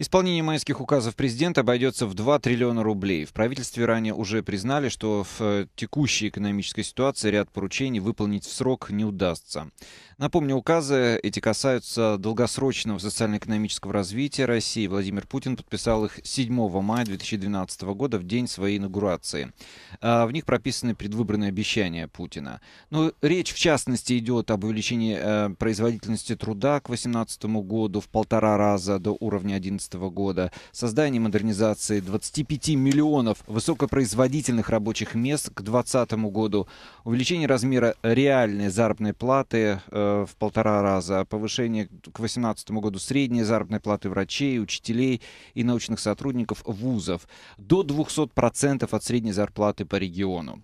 Исполнение майских указов президента обойдется в 2 триллиона рублей. В правительстве ранее уже признали, что в э, текущей экономической ситуации ряд поручений выполнить в срок не удастся. Напомню, указы эти касаются долгосрочного социально-экономического развития России. Владимир Путин подписал их 7 мая 2012 года, в день своей инаугурации. А в них прописаны предвыборные обещания Путина. Но ну, речь, в частности, идет об увеличении э, производительности труда к 2018 году в полтора раза до уровня 11 2017 года, создание и модернизации 25 миллионов высокопроизводительных рабочих мест к 2020 году, увеличение размера реальной заработной платы э, в полтора раза, повышение к 2018 году средней заработной платы врачей, учителей и научных сотрудников вузов до 200% от средней зарплаты по региону.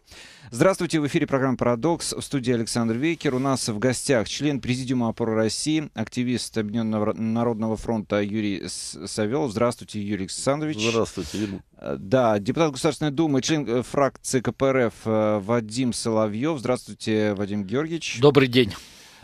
Здравствуйте, в эфире программа «Парадокс». В студии Александр Вейкер У нас в гостях член Президиума опоры России, активист Объединенного Народного фронта Юрий Савелов. Здравствуйте, Юрий Александрович. Здравствуйте, Юрий. Э, да, депутат Государственной Думы, член э, фракции КПРФ э, Вадим Соловьев. Здравствуйте, Вадим Георгиевич. Добрый день.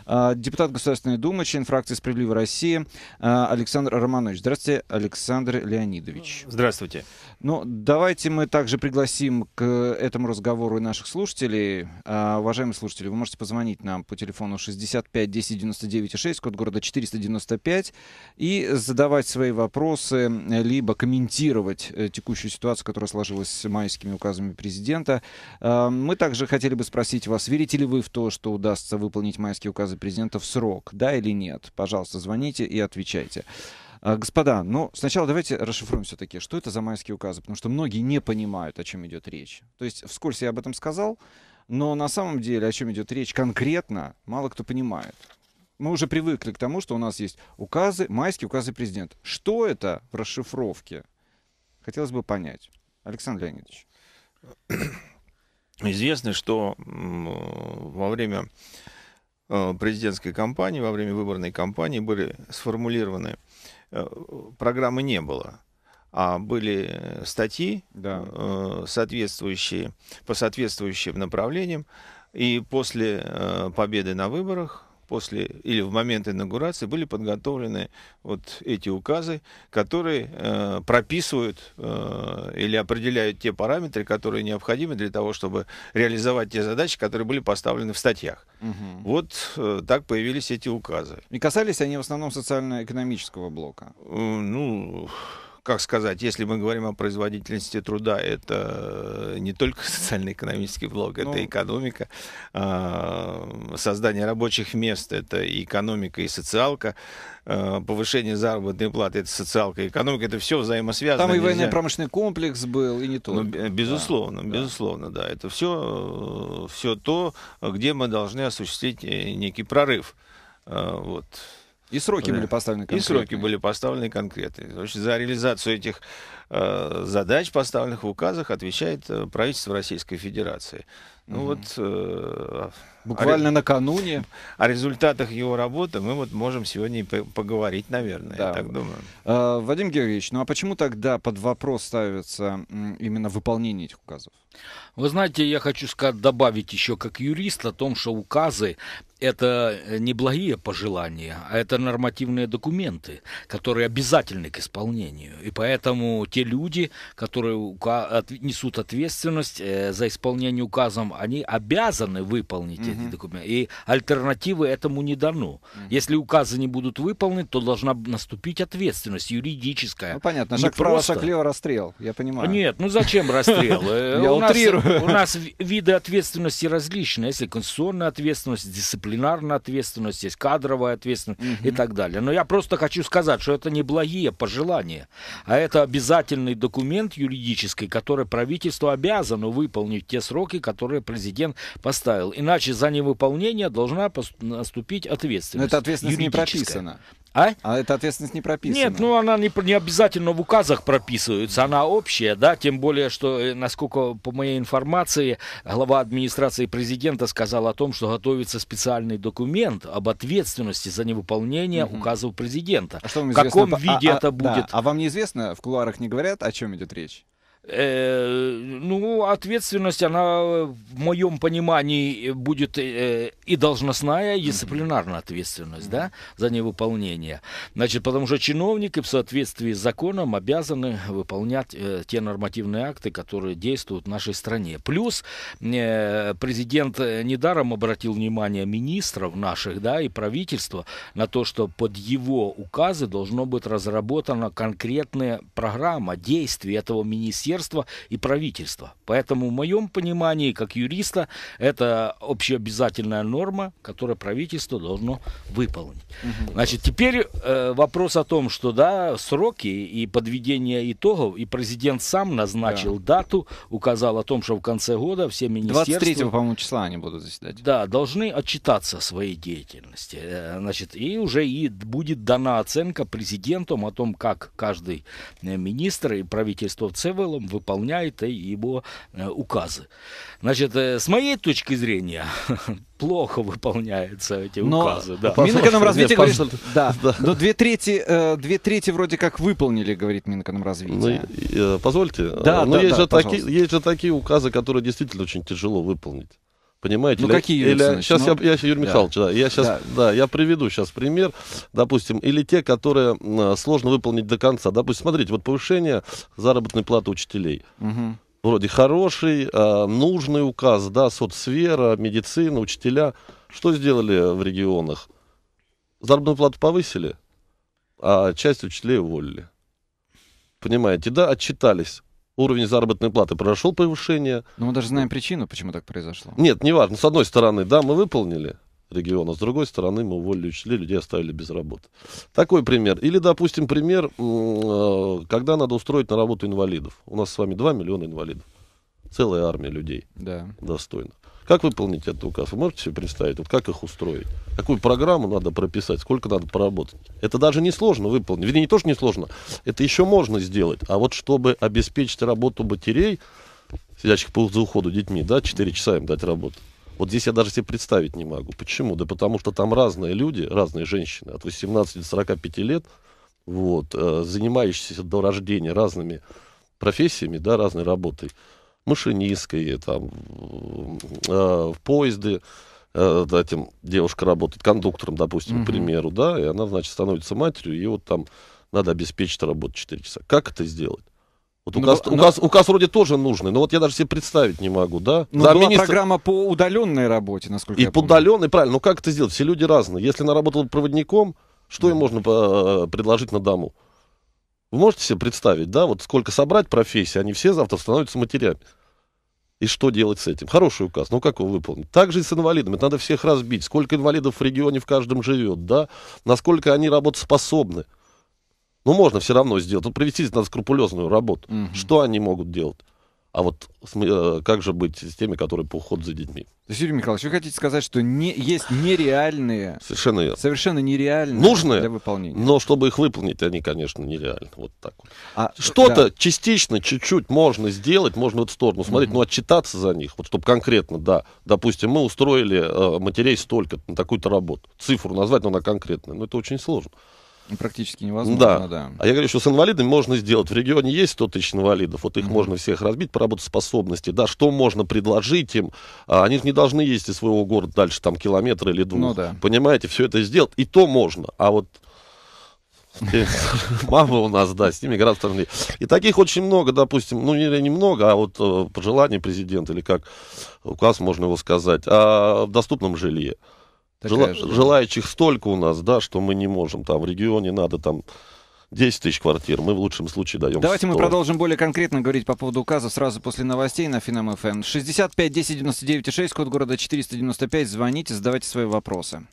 А, депутат Государственной Думы, член фракции «Справедливая Россия» а, Александр Романович. Здравствуйте, Александр Леонидович. Здравствуйте. Ну, давайте мы также пригласим к этому разговору и наших слушателей. А, уважаемые слушатели, вы можете позвонить нам по телефону 65 10 99 6, код города 495, и задавать свои вопросы, либо комментировать э, текущую ситуацию, которая сложилась с майскими указами президента. Мы также хотели бы спросить вас, верите ли вы в то, что удастся выполнить майские указы указы президента в срок, да или нет? Пожалуйста, звоните и отвечайте. А, господа, ну сначала давайте расшифруем все-таки, что это за майские указы, потому что многие не понимают, о чем идет речь. То есть вскользь я об этом сказал, но на самом деле, о чем идет речь конкретно, мало кто понимает. Мы уже привыкли к тому, что у нас есть указы, майские указы президента. Что это в расшифровке? Хотелось бы понять. Александр Леонидович. Известно, что во время Э, президентской кампании, во время выборной кампании были сформулированы, э, программы не было, а были э, статьи, да. соответствующие, по соответствующим направлениям. И после победы на выборах после или в момент инаугурации были подготовлены вот эти указы, которые э, прописывают э, или определяют те параметры, которые необходимы для того, чтобы реализовать те задачи, которые были поставлены в статьях. Угу. Вот э, так появились эти указы. И касались они в основном социально-экономического блока? Э, ну как сказать, если мы говорим о производительности труда, это э, не только социально-экономический блок, ну, это экономика, а, создание рабочих мест, это и экономика, и социалка, а, повышение заработной платы, это социалка, и экономика, это все взаимосвязано. Там и военно-промышленный комплекс был, и не ну, только. Ну, безусловно, да. безусловно, да. Это все, э, все то, где мы должны осуществить э, некий прорыв. Вот. И сроки да. были поставлены конкретные. И сроки были поставлены конкретные. Значит, за реализацию этих э, задач, поставленных в указах, отвечает э, правительство Российской Федерации. Ну угу. вот... Э, а, Буквально о, накануне. О результатах его работы мы вот можем сегодня и поговорить, наверное, да. я так думаю. Э, Вадим Георгиевич, ну а почему тогда под вопрос ставится именно выполнение этих указов? Вы знаете, я хочу сказать, добавить еще как юрист о том, что указы это э, не благие пожелания, а это нормативные документы, которые обязательны к исполнению. И поэтому те люди, которые несут ответственность э, за исполнение указом, они обязаны выполнить угу. эти документы. И альтернативы этому не дано. Угу. Если указы не будут выполнены, то должна наступить ответственность юридическая. Ну понятно, шаг не право, шаг расстрел, я понимаю. Нет, ну зачем расстрел? Э, я утрирую. У нас виды ответственности различные. Если конституционная ответственность, дисциплина дисциплинарная ответственность, есть кадровая ответственность угу. и так далее. Но я просто хочу сказать, что это не благие пожелания, а это обязательный документ юридический, который правительство обязано выполнить те сроки, которые президент поставил. Иначе за невыполнение должна наступить ответственность. Но эта ответственность не прописана. А? а эта ответственность не прописана. Нет, ну она не, не обязательно в указах прописывается, она общая, да, тем более, что, э, насколько по моей информации, глава администрации президента сказал о том, что готовится специальный документ об ответственности за невыполнение угу. указов президента. А что вам в каком а, виде а, это будет? Да. А вам неизвестно, в кулуарах не говорят, о чем идет речь? Э, ну, ответственность, она, в моем понимании, будет э, и должностная, и дисциплинарная ответственность, да, за невыполнение. Значит, потому что чиновники в соответствии с законом обязаны выполнять э, те нормативные акты, которые действуют в нашей стране. Плюс э, президент э, недаром обратил внимание министров наших, да, и правительства на то, что под его указы должно быть разработана конкретная программа действий этого министерства министерства и правительства. Поэтому в моем понимании, как юриста, это общеобязательная норма, которую правительство должно выполнить. Угу. Значит, теперь э, вопрос о том, что да, сроки и подведение итогов, и президент сам назначил да. дату, указал о том, что в конце года все министерства... 23 по-моему, числа они будут заседать. Да, должны отчитаться о своей деятельности. Э, значит, и уже и будет дана оценка президентом о том, как каждый э, министр и правительство в целом он выполняет его э, указы. Значит, э, с моей точки зрения, плохо выполняются эти Но указы. Да. Минэкономразвитие говорит, что... Да. да. Но две трети, э, две трети вроде как выполнили, говорит Минэкономразвитие. Ну, позвольте. Да, Но да, есть, да, же пожалуйста. есть же такие указы, которые действительно очень тяжело выполнить. Понимаете? Ну, или, какие или, Сейчас ну, я, я, Юрий да. да, я сейчас, да. да, я приведу сейчас пример, допустим, или те, которые сложно выполнить до конца. Допустим, смотрите, вот повышение заработной платы учителей. Угу. Вроде хороший, а, нужный указ, да, соцсфера, медицина, учителя. Что сделали в регионах? Заработную плату повысили, а часть учителей уволили. Понимаете, да, отчитались уровень заработной платы прошел повышение. Но мы даже знаем причину, почему так произошло. Нет, не важно. С одной стороны, да, мы выполнили регион, а с другой стороны, мы уволили учителей, людей оставили без работы. Такой пример. Или, допустим, пример, э, когда надо устроить на работу инвалидов. У нас с вами 2 миллиона инвалидов. Целая армия людей. Да. Достойно. Как выполнить этот указ? Вы можете себе представить, вот как их устроить? Какую программу надо прописать, сколько надо поработать? Это даже не сложно выполнить. Вернее, не то, что не сложно, это еще можно сделать. А вот чтобы обеспечить работу батарей, сидящих по за уходу детьми, да, 4 часа им дать работу. Вот здесь я даже себе представить не могу. Почему? Да потому что там разные люди, разные женщины от 18 до 45 лет, вот, э, занимающиеся до рождения разными профессиями, да, разной работой машинисткой, там, э, в поезде, э, этим девушка работает кондуктором, допустим, угу. к примеру, да, и она, значит, становится матерью, и вот там надо обеспечить работу 4 часа. Как это сделать? Вот ну, указ, но, ну, указ, но... указ вроде тоже нужный, но вот я даже себе представить не могу, да? Но ну, была министр... программа по удаленной работе, насколько и я И по удаленной, правильно, но как это сделать? Все люди разные. Если она работала проводником, что да. ей можно э, предложить на дому? Вы можете себе представить, да, вот сколько собрать профессий, они все завтра становятся матерями. И что делать с этим? Хороший указ. Ну, как его выполнить? Так же и с инвалидами. надо всех разбить. Сколько инвалидов в регионе в каждом живет, да? Насколько они работоспособны? Ну, можно все равно сделать. Тут провести надо скрупулезную работу. Угу. Что они могут делать? А вот э, как же быть с теми, которые по уходу за детьми? То есть, Юрий Михайлович, вы хотите сказать, что не, есть нереальные... Совершенно верно. Совершенно нереальные Нужные, для выполнения. но чтобы их выполнить, они, конечно, нереальны. Вот так вот. А, Что-то да. частично, чуть-чуть можно сделать, можно в эту сторону смотреть, mm но отчитаться за них, вот чтобы конкретно, да, допустим, мы устроили э, матерей столько на такую-то работу. Цифру назвать, но она конкретная, но это очень сложно. Практически невозможно, да. да. А я говорю, что с инвалидами можно сделать. В регионе есть 100 тысяч инвалидов, вот их mm-hmm. можно всех разбить по работоспособности. Да, что можно предложить им? А, они же не должны ездить из своего города дальше там километр или двух. Ну, да. Понимаете, все это сделать, и то можно. А вот Мама у нас, да, с ними гораздо сложнее. И таких очень много, допустим, ну, не, не много, а вот э, пожелание по президента, или как указ, можно его сказать, о а, доступном жилье. Жела... Же, да. Желающих столько у нас, да, что мы не можем. Там в регионе надо там 10 тысяч квартир. Мы в лучшем случае даем Давайте 100. мы продолжим более конкретно говорить по поводу указа сразу после новостей на Финам ФМ. 65 10 99 6, код города 495. Звоните, задавайте свои вопросы.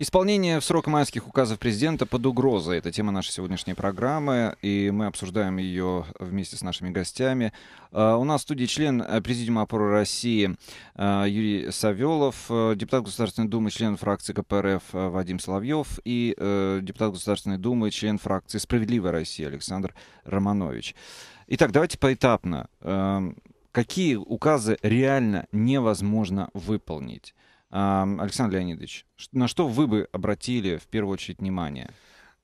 Исполнение в срок майских указов президента под угрозой. Это тема нашей сегодняшней программы, и мы обсуждаем ее вместе с нашими гостями. А, у нас в студии член э, Президиума опоры России э, Юрий Савелов, э, депутат Государственной Думы, член фракции КПРФ Вадим Соловьев и депутат Государственной Думы, член фракции «Справедливая Россия» Александр Романович. Итак, давайте поэтапно. Эм, какие указы реально невозможно выполнить? Александр Леонидович, на что вы бы обратили в первую очередь внимание?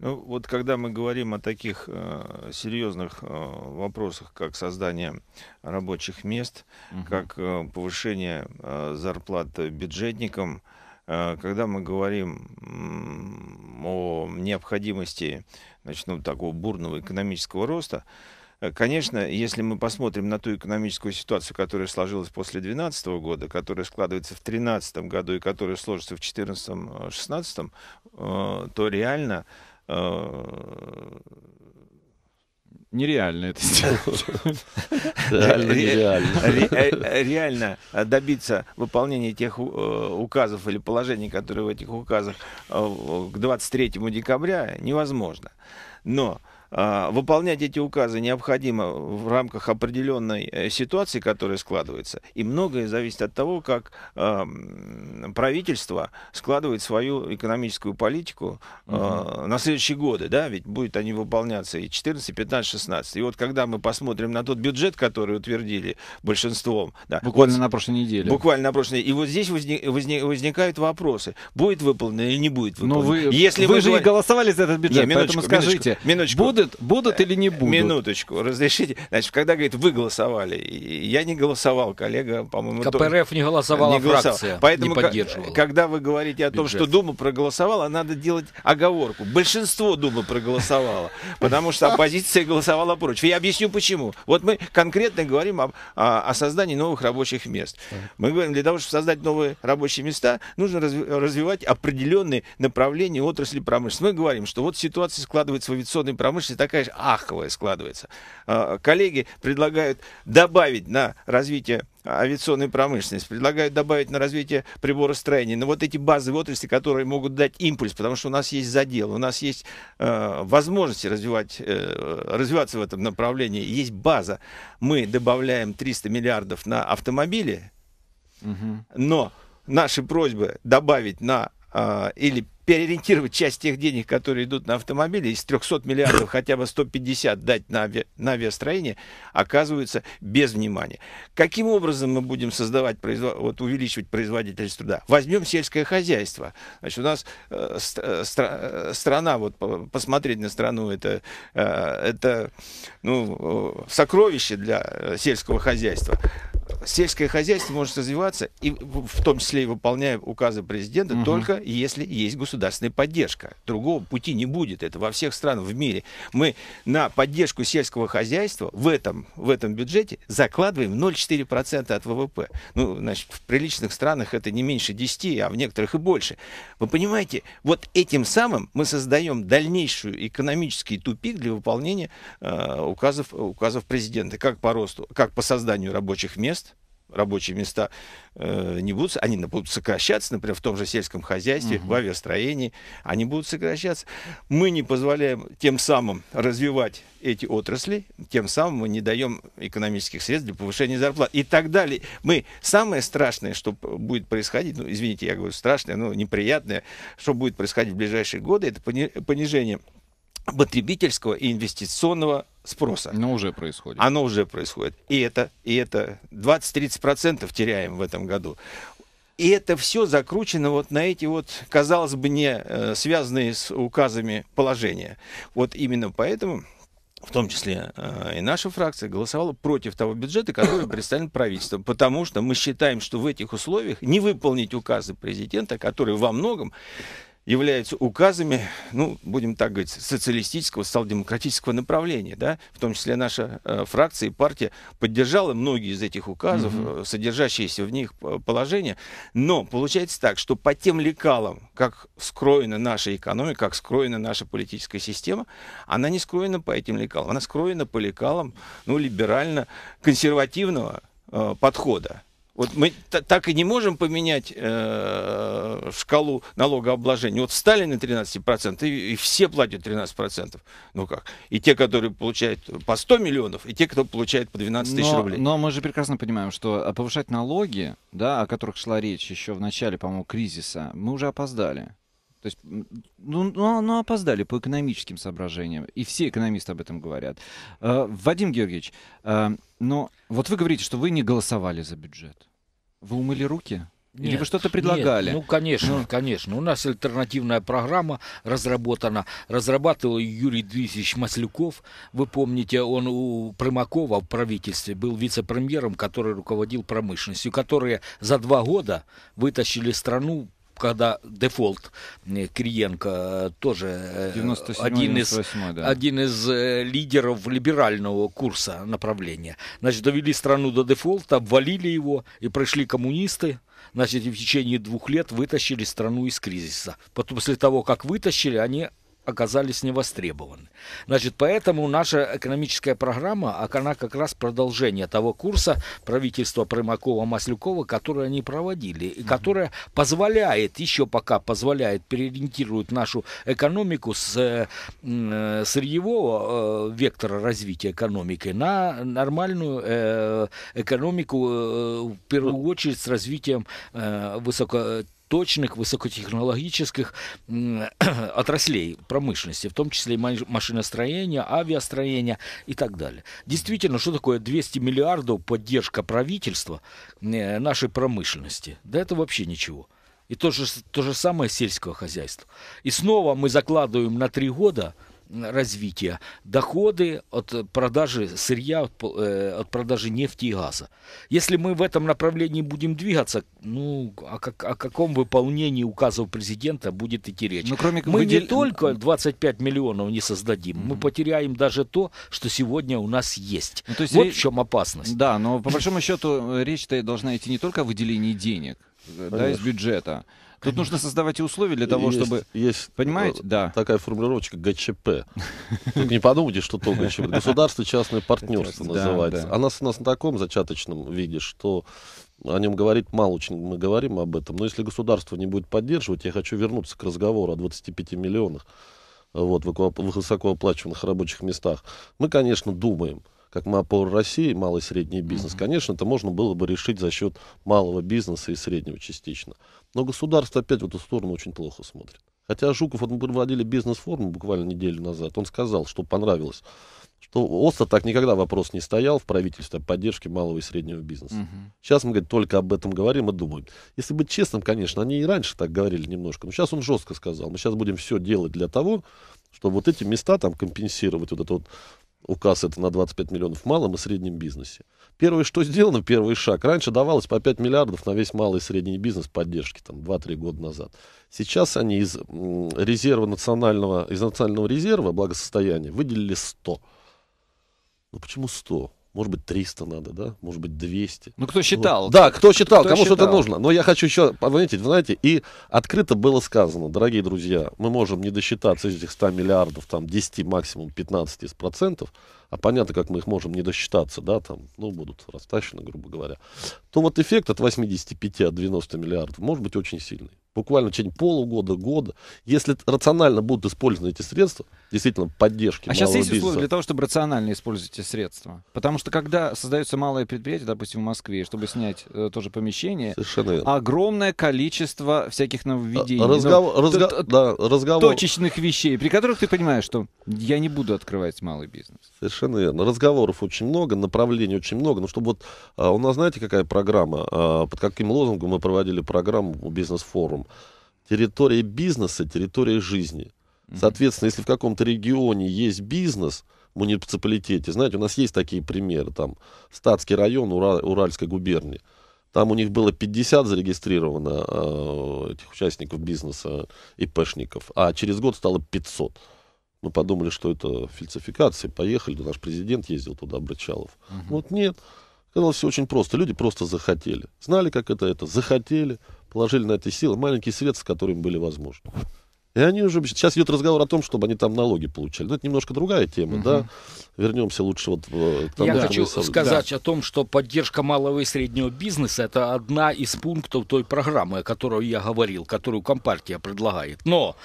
Ну, вот когда мы говорим о таких э, серьезных э, вопросах, как создание рабочих мест, угу. как э, повышение э, зарплат бюджетникам, э, когда мы говорим э, о необходимости значит, ну, такого бурного экономического роста, Э, конечно, если мы посмотрим на ту экономическую ситуацию, которая сложилась после 2012 года, которая складывается в 2013 году и которая сложится в 2014-2016, э, э, то реально нереально это сделать. Реально добиться выполнения тех указов или положений, которые в этих указах к 23 декабря, невозможно. Но а, выполнять эти указы необходимо в рамках определенной э, ситуации, которая складывается. И многое зависит от того, как правительство складывает свою экономическую политику угу. на следующие годы. Да? Ведь будут они выполняться и 14, 15, 16. И вот когда мы посмотрим на тот бюджет, который утвердили большинством... Да, буквально вот, на прошлой неделе. Буквально на прошлой неделе. И вот здесь возник, возник, возникают вопросы. Будет выполнено или не будет ну, выполнено? Но вы, Если вы, вы же говор... и голосовали за этот бюджет, Нет, минуточку, скажите, минуточку, минуточку. будут Будет, будут или не будут? Минуточку, разрешите. Значит, когда, говорит, вы голосовали, я не голосовал, коллега, по-моему... КПРФ не голосовала, не голосовал. фракция Поэтому, не когда вы говорите о том, Бюджет. что Дума проголосовала, надо делать оговорку. Большинство Думы проголосовало, потому что оппозиция голосовала против. Я объясню, почему. Вот мы конкретно говорим об, о, о создании новых рабочих мест. Мы говорим, для того, чтобы создать новые рабочие места, нужно развивать определенные направления отрасли промышленности. Мы говорим, что вот ситуация складывается в авиационной промышленности, ситуация такая аховая складывается. А, коллеги предлагают добавить на развитие авиационной промышленности, предлагают добавить на развитие приборостроения, на вот эти базовые отрасли, которые могут дать импульс, потому что у нас есть задел, у нас есть э, возможности развивать, э, развиваться в этом направлении, есть база. Мы добавляем 300 миллиардов на автомобили, угу. но наши просьбы добавить на э, или переориентировать часть тех денег, которые идут на автомобили, из 300 миллиардов хотя бы 150 дать на, ави, на авиастроение, оказывается без внимания. Каким образом мы будем создавать, производ... вот увеличивать производительность труда? Возьмем сельское хозяйство. Значит, у нас э, э стра... Э, страна, вот посмотреть на страну, это, э, это ну, э, сокровище для сельского хозяйства сельское хозяйство может развиваться, и в том числе и выполняя указы президента, угу. только если есть государственная поддержка. Другого пути не будет. Это во всех странах в мире. Мы на поддержку сельского хозяйства в этом, в этом бюджете закладываем 0,4% от ВВП. Ну, значит, в приличных странах это не меньше 10, а в некоторых и больше. Вы понимаете, вот этим самым мы создаем дальнейшую экономический тупик для выполнения э, указов, указов президента, как по росту, как по созданию рабочих мест, рабочие места э, не будут, они будут сокращаться, например, в том же сельском хозяйстве, угу. в авиастроении, они будут сокращаться. Мы не позволяем тем самым развивать эти отрасли, тем самым мы не даем экономических средств для повышения зарплат и так далее. Мы самое страшное, что будет происходить, ну, извините, я говорю страшное, но неприятное, что будет происходить в ближайшие годы, это понижение потребительского и инвестиционного спроса. Оно уже происходит. Оно уже происходит. И это, и это 20-30% теряем в этом году. И это все закручено вот на эти вот, казалось бы, не э, связанные с указами положения. Вот именно поэтому в том числе э, и наша фракция, голосовала против того бюджета, который представлен правительством, потому что мы считаем, что в этих условиях не выполнить указы президента, которые во многом являются указами, ну, будем так говорить, социалистического, стал-демократического направления, да, в том числе наша э, фракция и партия поддержала многие из этих указов, mm-hmm. содержащиеся в них э, положения, но получается так, что по тем лекалам, как скроена наша экономика, как скроена наша политическая система, она не скроена по этим лекалам, она скроена по лекалам, ну, либерально-консервативного э, подхода, вот мы так и не можем поменять э, шкалу налогообложения. Вот Сталин на 13%, и, и все платят 13%. Ну как? И те, которые получают по 100 миллионов, и те, кто получает по 12 тысяч рублей. Но мы же прекрасно понимаем, что а, повышать налоги, да, о которых шла речь еще в начале, по-моему, кризиса, мы уже опоздали. То есть, ну, ну, а, ну, опоздали по экономическим соображениям, и все экономисты об этом говорят. Э, Вадим Георгиевич, э, но вот вы говорите, что вы не голосовали за бюджет. Вы умыли руки? Нет, Или вы что-то предлагали? Нет, ну, конечно, ну. конечно. У нас альтернативная программа разработана. Разрабатывал Юрий Дмитриевич Маслюков. Вы помните, он у Примакова в правительстве был вице-премьером, который руководил промышленностью, которые за два года вытащили страну когда дефолт э, Криенко э, тоже э, один из, да. один из лидеров либерального курса направления. Значит, довели страну до дефолта, обвалили его, и пришли коммунисты, значит, и в течение двух лет вытащили страну из кризиса. Потом, после того, как вытащили, они оказались невостребованы. Значит, поэтому наша экономическая программа, она как раз продолжение того курса правительства Примакова-Маслюкова, который они проводили, и которая позволяет, еще пока позволяет, переориентирует нашу экономику с э, э, сырьевого э, вектора развития экономики на нормальную экономику, в первую ну, очередь с развитием э, точных высокотехнологических отраслей промышленности, в том числе и машиностроения, авиастроения и так далее. Действительно, что такое 200 миллиардов поддержка правительства э, нашей промышленности? Да это вообще ничего. И то же, то же самое сельского хозяйства. И снова мы закладываем на три года развития, доходы от продажи сырья, от, э, от продажи нефти и газа. Если мы в этом направлении будем двигаться, ну, о, как, о каком выполнении указов президента будет идти речь? Но ну, кроме мы выдел... не только 25 миллионов не создадим, mm-hmm. мы потеряем даже то, что сегодня у нас есть. Ну, то есть вот ре... в чем опасность. Да, но по большому счету э, речь-то должна идти не только о выделении денег, э, да, из бюджета, Тут нужно создавать условия для того, есть, чтобы... Есть понимаете? Да. такая формулировочка ГЧП. Тут не подумайте, что то ГЧП. Государство-частное партнерство называется. Она у нас на таком зачаточном виде, что о нем говорит мало очень, мы говорим об этом. Но если государство не будет поддерживать, я хочу вернуться к разговору о 25 миллионах вот, в высокооплачиваемых рабочих местах. Мы, конечно, думаем – как мы опор России, малый и средний бизнес, конечно, это можно было бы решить за счет малого бизнеса и среднего частично. Но государство опять в эту сторону очень плохо смотрит. Хотя Жуков, вот мы проводили бизнес-форум буквально неделю назад, он сказал, что понравилось, что остро так никогда вопрос не стоял в правительстве о поддержке малого и среднего бизнеса. Угу. Сейчас мы, говорит, только об этом говорим и думаем. Если быть честным, конечно, они и раньше так говорили немножко, но сейчас он жестко сказал, мы сейчас будем все делать для того, чтобы вот эти места там компенсировать, вот этот вот указ это на 25 миллионов в малом и среднем бизнесе. Первое, что сделано, первый шаг. Раньше давалось по 5 миллиардов на весь малый и средний бизнес поддержки, там, 2-3 года назад. Сейчас они из резерва национального, из национального резерва благосостояния выделили 100. Ну почему 100? может быть, 300 надо, да, может быть, 200. Ну, кто считал? Вот. Да, кто считал, кто кому что-то нужно. Но я хочу еще пометить, знаете, и открыто было сказано, дорогие друзья, мы можем не досчитаться из этих 100 миллиардов, там, 10, максимум 15 из процентов, а понятно, как мы их можем не досчитаться, да, там, ну, будут растащены, грубо говоря, то вот эффект от 85 от 90 миллиардов может быть очень сильный. Буквально в течение полугода, года. Если рационально будут использованы эти средства, действительно, поддержки А сейчас есть бизнеса. условия для того, чтобы рационально использовать эти средства? Потому что когда создаются малые предприятия, допустим, в Москве, чтобы снять э, тоже помещение, Совершенно верно. огромное количество всяких нововведений. А, разговор, ну, разго... т- да, разговор... Точечных вещей, при которых ты понимаешь, что я не буду открывать малый бизнес. Совершенно совершенно верно. Разговоров очень много, направлений очень много. но ну, чтобы вот а, у нас, знаете, какая программа, а, под каким лозунгом мы проводили программу «Бизнес-форум»? Территория бизнеса, территория жизни. Соответственно, если в каком-то регионе есть бизнес, муниципалитете, знаете, у нас есть такие примеры, там, Статский район Ура, Уральской губернии, там у них было 50 зарегистрировано э, этих участников бизнеса, ИПшников, а через год стало 500. Мы подумали, что это фальсификация. Поехали, наш президент ездил туда, Брачалов. Угу. Вот нет. Казалось, все очень просто. Люди просто захотели. Знали, как это это. Захотели, положили на это силы. Маленький свет, с которым были возможны. И они уже... Сейчас идет разговор о том, чтобы они там налоги получали. Но это немножко другая тема, угу. да? Вернемся лучше вот в... Э, там, Я хочу совет. сказать да. о том, что поддержка малого и среднего бизнеса – это одна из пунктов той программы, о которой я говорил, которую Компартия предлагает. Но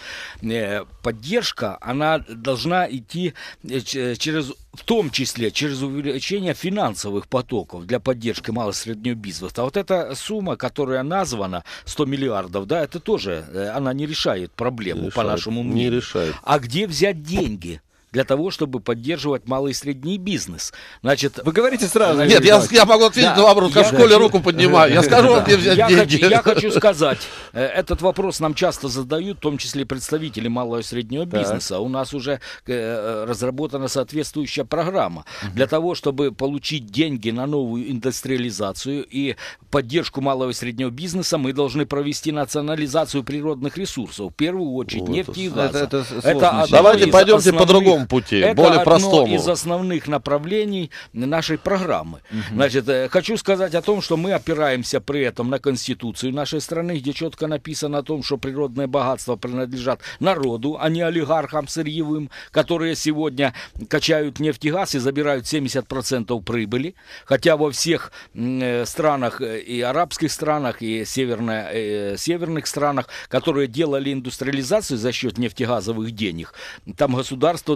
э, поддержка, она должна идти э, через в том числе через увеличение финансовых потоков для поддержки мало среднего бизнеса. А вот эта сумма, которая названа, 100 миллиардов, да, это тоже, э, она не решает проблему, не решает, по нашему мнению. Не решает. А где взять деньги? для того, чтобы поддерживать малый и средний бизнес. Значит, вы говорите сразу. Нет, я, я могу ответить да, на вопрос. Я, в школе да, руку поднимаю. Я скажу где взять я деньги. Хочу, я хочу сказать, э, этот вопрос нам часто задают, в том числе представители малого и среднего бизнеса. У нас уже э, разработана соответствующая программа для того, чтобы получить деньги на новую индустриализацию и поддержку малого и среднего бизнеса, мы должны провести национализацию природных ресурсов. В первую очередь нефти и газа. Давайте пойдемте по-другому другом пути, это более простому. Это одно из основных направлений нашей программы. Угу. Значит, э, хочу сказать о том, что мы опираемся при этом на Конституцию нашей страны, где четко написано о том, что природное богатство принадлежат народу, а не олигархам сырьевым, которые сегодня качают нефть и газ и забирают 70% прибыли. Хотя во всех э, странах, э, и арабских странах, и северно, э, северных странах, которые делали индустриализацию за счет нефтегазовых денег, там государство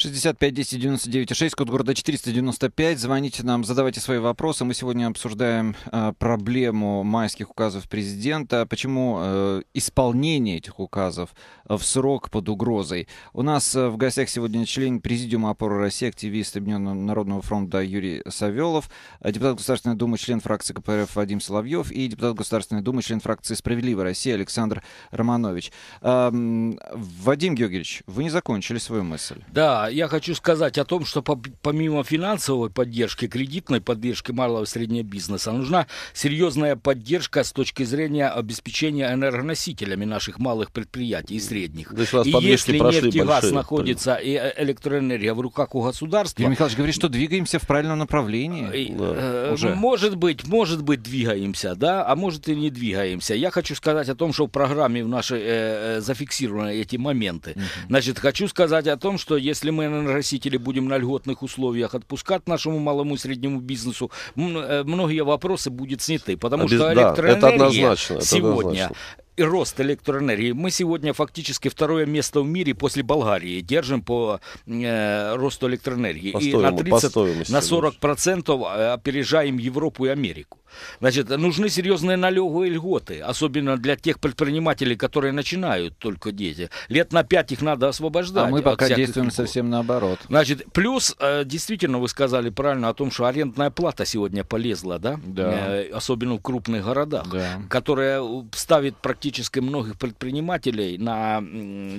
65 10 99 6, код города 495. Звоните нам, задавайте свои вопросы. Мы сегодня обсуждаем э, проблему майских указов президента, почему э, исполнение этих указов э, в срок под угрозой. У нас э, в гостях сегодня член Президиума опоры России, активист Объединенного Народного фронта Юрий Савелов, э, депутат Государственной Думы, член фракции КПРФ Вадим Соловьев и депутат Государственной Думы, член фракции «Справедливая Россия» Александр Романович. Э, Вадим Георгиевич, вы не закончили свою мысль. Да, я хочу сказать о том, что помимо финансовой поддержки, кредитной поддержки малого и среднего бизнеса, нужна серьезная поддержка с точки зрения обеспечения энергоносителями наших малых предприятий и средних. То есть и если нефть и газ находится, и э, электроэнергия в руках у государства... Юрий Михайлович говорит, что двигаемся в правильном направлении. И, э, да, э, уже. Может быть, может быть, двигаемся, да, а может и не двигаемся. Я хочу сказать о том, что в программе в нашей э, зафиксированы эти моменты. Угу. Значит, хочу сказать о том, что если мы мы энергосители будем на льготных условиях отпускать нашему малому и среднему бизнесу, э, многие вопросы будут сняты, потому Обез... что электроэнергия да, это однозначно, сегодня это однозначно и рост электроэнергии. Мы сегодня фактически второе место в мире после Болгарии держим по э, росту электроэнергии. По и на 30, на 40 процентов э, опережаем Европу и Америку. Значит, нужны серьезные налоговые льготы, особенно для тех предпринимателей, которые начинают только дети. Лет на пять их надо освобождать. А мы пока действуем льгот. совсем наоборот. Значит, плюс, э, действительно, вы сказали правильно о том, что арендная плата сегодня полезла, да? Да. Э, особенно в крупных городах, да. которая ставит практически практически многих предпринимателей на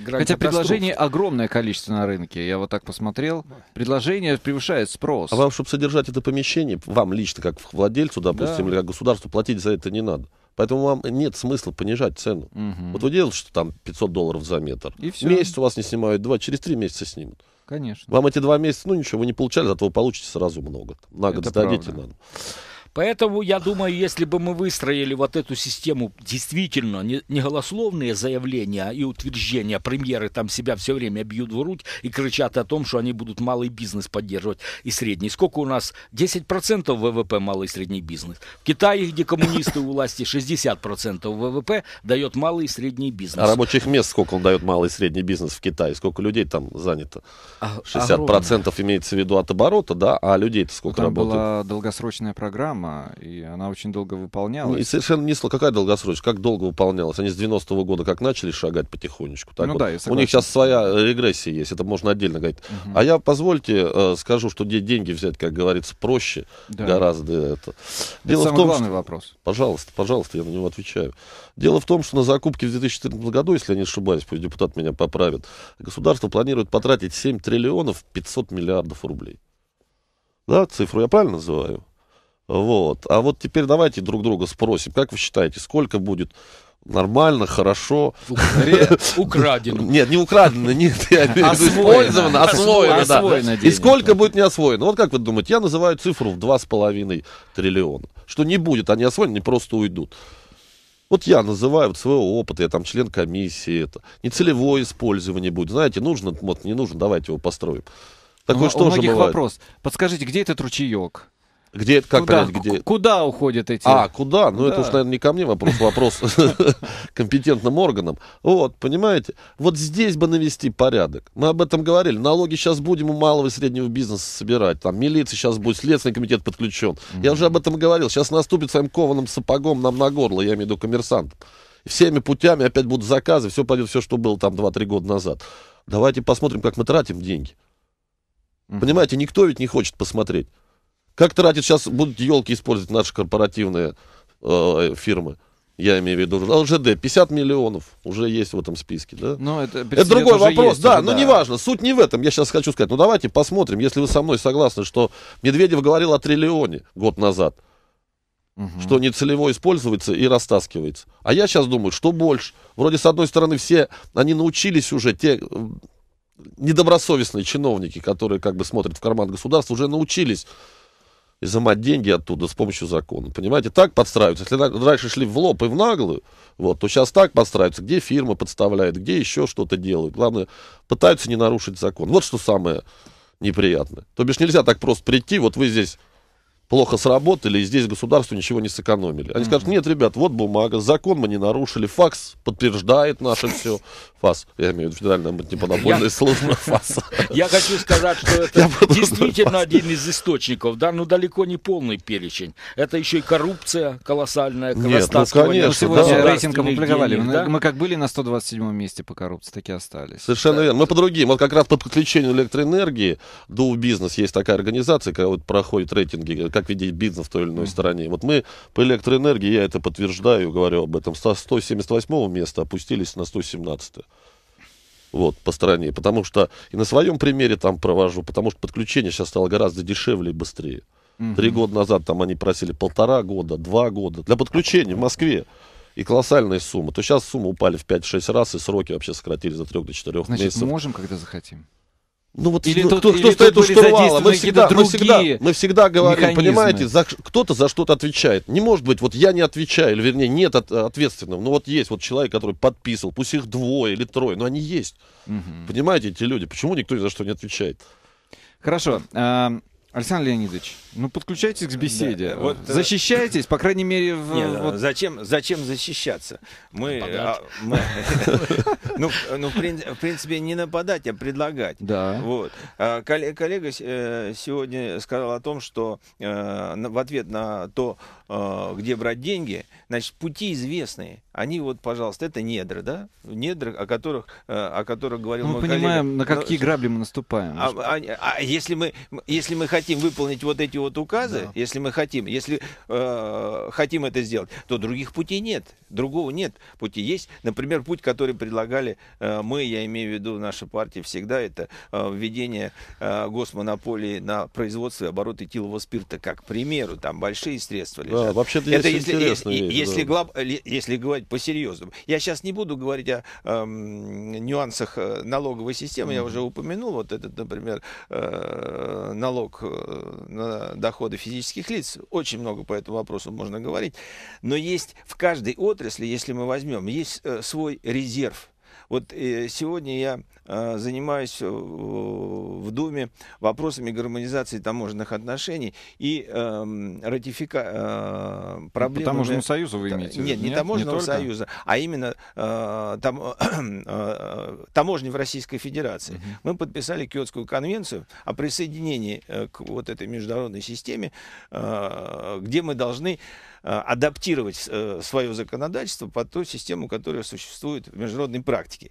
Хотя предложений огромное количество на рынке. Я вот так посмотрел. Предложение превышает спрос. А вам, чтобы содержать это помещение, вам лично, как владельцу, допустим, да. или как государству, платить за это не надо. Поэтому вам нет смысла понижать цену. Угу. Вот вы делаете, что там 500 долларов за метр. И все. Месяц у вас не снимают, два, через три месяца снимут. Конечно. Вам эти два месяца, ну ничего, вы не получали, зато вы получите сразу много. На год это сдадите правда. надо. Поэтому, я думаю, если бы мы выстроили вот эту систему действительно не, не голословные заявления и утверждения, премьеры там себя все время бьют в грудь и кричат о том, что они будут малый бизнес поддерживать и средний. Сколько у нас? 10% ВВП малый и средний бизнес. В Китае, где коммунисты у власти, 60% ВВП дает малый и средний бизнес. А рабочих мест сколько он дает малый и средний бизнес в Китае? Сколько людей там занято? 60% а, Огромное. имеется в виду от оборота, да? А людей-то сколько ну, там работает? была долгосрочная программа программа, и она очень долго ну, выполнялась. И совершенно не Какая долгосрочная? Как долго выполнялась? Они с 90-го года как начали шагать потихонечку. Так ну вот. да, У них сейчас своя регрессия есть, это можно отдельно говорить. Угу. А я, позвольте, э, скажу, что где деньги взять, как говорится, проще да. гораздо. Это, Дело это самый в том, главный что... вопрос. Пожалуйста, пожалуйста, я на него отвечаю. Дело в том, что на закупки в 2014 году, если я не ошибаюсь, пусть депутат меня поправит, государство планирует потратить 7 триллионов 500 миллиардов рублей. Да, цифру я правильно называю? Вот. А вот теперь давайте друг друга спросим, как вы считаете, сколько будет нормально, хорошо. Украдено. Нет, не украдено, нет, использовано, освоено, И сколько будет не освоено? Вот как вы думаете, я называю цифру в 2,5 триллиона. Что не будет, они освоены, они просто уйдут. Вот я называю вот своего опыта, я там член комиссии, это нецелевое использование будет. Знаете, нужно, вот не нужно, давайте его построим. Такое что же бывает. вопрос. Подскажите, где этот ручеек? Где, это, как куда, понять, где? Куда уходят эти? А, куда? Ну, да. это уж, наверное, не ко мне вопрос, вопрос компетентным органам. Вот, понимаете? Вот здесь бы навести порядок. Мы об этом говорили. Налоги сейчас будем у малого и среднего бизнеса собирать. Там милиция сейчас будет, следственный комитет подключен. Я уже об этом говорил. Сейчас наступит своим кованым сапогом нам на горло, я имею в виду коммерсант. Всеми путями опять будут заказы, все пойдет, все, что было там 2-3 года назад. Давайте посмотрим, как мы тратим деньги. Понимаете, никто ведь не хочет посмотреть. Как тратить сейчас, будут елки использовать наши корпоративные э, фирмы? я имею в виду ЛЖД, 50 миллионов уже есть в этом списке, да? Но ну, это, это другой вопрос, есть, да, да, но неважно, суть не в этом, я сейчас хочу сказать, ну давайте посмотрим, если вы со мной согласны, что Медведев говорил о триллионе год назад, угу. что нецелево используется и растаскивается, а я сейчас думаю, что больше, вроде с одной стороны все, они научились уже, те недобросовестные чиновники, которые как бы смотрят в карман государства, уже научились изымать деньги оттуда с помощью закона. Понимаете, так подстраиваются. Если раньше шли в лоб и в наглую, вот, то сейчас так подстраиваются, где фирма подставляет, где еще что-то делают. Главное, пытаются не нарушить закон. Вот что самое неприятное. То бишь нельзя так просто прийти, вот вы здесь плохо сработали, и здесь государство ничего не сэкономили. Они mm-hmm. скажут, нет, ребят, вот бумага, закон мы не нарушили, факс подтверждает наше все, ФАС. Я имею в виду Федеральная антимонопольная служба ФАС. Я хочу сказать, что это действительно один из источников, да, но ну, далеко не полный перечень. Это еще и коррупция колоссальная, Нет, Ну, сегодня рейтинг опубликовали. Мы как были на 127 месте по коррупции, так и остались. Совершенно верно. Мы по другим. Вот как раз по подключению электроэнергии, Дув Бизнес, есть такая организация, когда вот проходят рейтинги, как видеть бизнес в той или иной стороне. Вот мы по электроэнергии, я это подтверждаю, говорю об этом, со 178 места опустились на 117 вот, по стране, потому что и на своем примере там провожу, потому что подключение сейчас стало гораздо дешевле и быстрее. Угу. Три года назад там они просили полтора года, два года для подключения в Москве. И колоссальные суммы. То сейчас суммы упали в 5-6 раз, и сроки вообще сократились за 3 до 4 месяцев. Значит, можем, когда захотим? Ну вот или ну, тут, кто, или кто стоит у штурвала, мы всегда, мы, всегда, мы всегда говорим, механизмы. понимаете, за, кто-то за что-то отвечает. Не может быть, вот я не отвечаю, или вернее, нет от, ответственного. Но ну вот есть вот человек, который подписывал, пусть их двое или трое, но они есть. Угу. Понимаете, эти люди, почему никто ни за что не отвечает? Хорошо. А, Александр Леонидович, ну подключайтесь к беседе. Да, вот, э, Защищайтесь, по крайней мере, в, не, вот... зачем, зачем защищаться? Мы, а, ну, ну, в принципе, не нападать, а предлагать. Да. Вот. А, коллега, э, сегодня сказал о том, что э, в ответ на то, где брать деньги, значит, пути известные. Они вот, пожалуйста, это недра, да? Недра, о которых, о которых говорил ну, мы мой понимаем, коллега. Мы понимаем, на какие грабли мы наступаем. А, а, если мы, если мы хотим хотим выполнить вот эти вот указы, да. если мы хотим, если э, хотим это сделать, то других путей нет, другого нет пути. Есть, например, путь, который предлагали э, мы, я имею в виду наша партия всегда, это э, введение э, госмонополии на производство и оборот этилового спирта, как к примеру, там большие средства лежат. Да, вообще-то это если, если, вещь, если, да. глоб, если говорить по-серьезному. Я сейчас не буду говорить о эм, э, нюансах налоговой системы, mm-hmm. я уже упомянул, вот этот, например, э, налог Э, на доходы физических лиц. Очень много по этому вопросу можно говорить. Но есть в каждой отрасли, если мы возьмем, есть э, свой резерв вот э, сегодня я э, занимаюсь э, в Думе вопросами гармонизации таможенных отношений и эм, ратифика проблемы... Таможенного союза вы имеете? Нет, не таможенного не союза, а именно там, таможни в Российской Федерации. Угу. Мы подписали Киотскую конвенцию о присоединении к вот этой международной системе, где мы должны Э, адаптировать э, свое законодательство под ту систему, которая существует в международной практике